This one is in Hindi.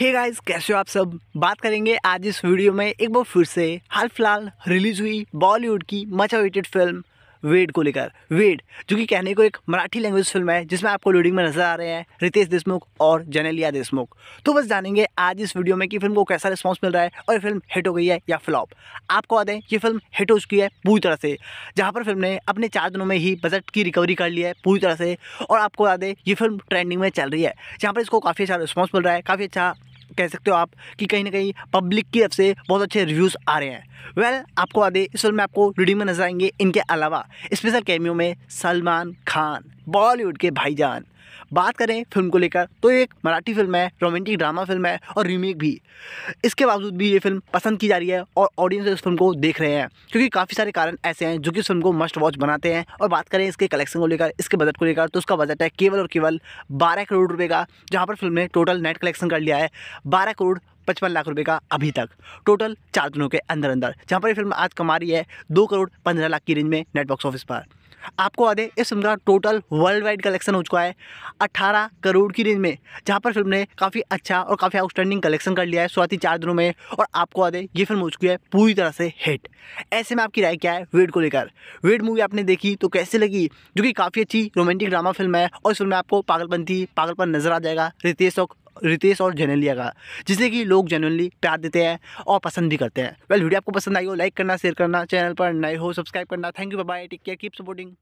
हे hey गाइस कैसे हो आप सब बात करेंगे आज इस वीडियो में एक बार फिर से हाल फिलहाल रिलीज हुई बॉलीवुड की मच अवेटेड फिल्म वेड को लेकर वेड जो कि कहने को एक मराठी लैंग्वेज फिल्म है जिसमें आपको लोडिंग में नजर आ रहे हैं रितेश देशमुख और जनेलिया देशमुख तो बस जानेंगे आज इस वीडियो में कि फिल्म को कैसा रिस्पॉन्स मिल रहा है और ये फिल्म हिट हो गई है या फ्लॉप आपको बता ये फिल्म हिट हो चुकी है पूरी तरह से जहाँ पर फिल्म ने अपने चार दिनों में ही बजट की रिकवरी कर ली है पूरी तरह से और आपको बता दें ये फिल्म ट्रेंडिंग में चल रही है जहाँ पर इसको काफ़ी अच्छा रिस्पॉन्स मिल रहा है काफ़ी अच्छा कह सकते हो आप कि कहीं ना कहीं पब्लिक की तरफ से बहुत अच्छे रिव्यूज़ आ रहे हैं वेल well, आपको आदे इस फिल्म में आपको रीडिंग में नजर आएंगे इनके अलावा स्पेशल कैमियो में सलमान खान बॉलीवुड के भाईजान बात करें फिल्म को लेकर तो ये एक मराठी फिल्म है रोमांटिक ड्रामा फिल्म है और रीमेक भी इसके बावजूद भी ये फिल्म पसंद की जा रही है और ऑडियंस इस फिल्म को देख रहे हैं क्योंकि काफ़ी सारे कारण ऐसे हैं जो कि इस फिल्म को मस्ट वॉच बनाते हैं और बात करें इसके कलेक्शन को लेकर इसके बजट को लेकर तो उसका बजट है केवल और केवल बारह करोड़ रुपये का जहाँ पर फिल्म ने टोटल नेट कलेक्शन कर लिया है बारह करोड़ पचपन लाख रुपए का अभी तक टोटल चार दिनों के अंदर अंदर जहाँ पर ये फिल्म आज कमा रही है दो करोड़ पंद्रह लाख की रेंज में नेट बॉक्स ऑफिस पर आपको आदे इस फिल्म का टोटल वर्ल्ड वाइड कलेक्शन हो चुका है अट्ठारह करोड़ की रेंज में जहाँ पर फिल्म ने काफ़ी अच्छा और काफ़ी आउटस्टैंडिंग कलेक्शन कर लिया है शुरुआती चार दिनों में और आपको आदे ये फिल्म हो चुकी है पूरी तरह से हिट ऐसे में आपकी राय क्या है वेड को लेकर वेड मूवी आपने देखी तो कैसे लगी जो कि काफ़ी अच्छी रोमांटिक ड्रामा फिल्म है और इस फिल्म में आपको पागलपंथी पागलपन नजर आ जाएगा रितेश रितेश और जेनेलिया का जिसे कि लोग जेनुअनली प्यार देते हैं और पसंद भी करते हैं वेल वीडियो आपको पसंद आई हो लाइक करना शेयर करना चैनल पर नए हो सब्सक्राइब करना thank you bye take care keep supporting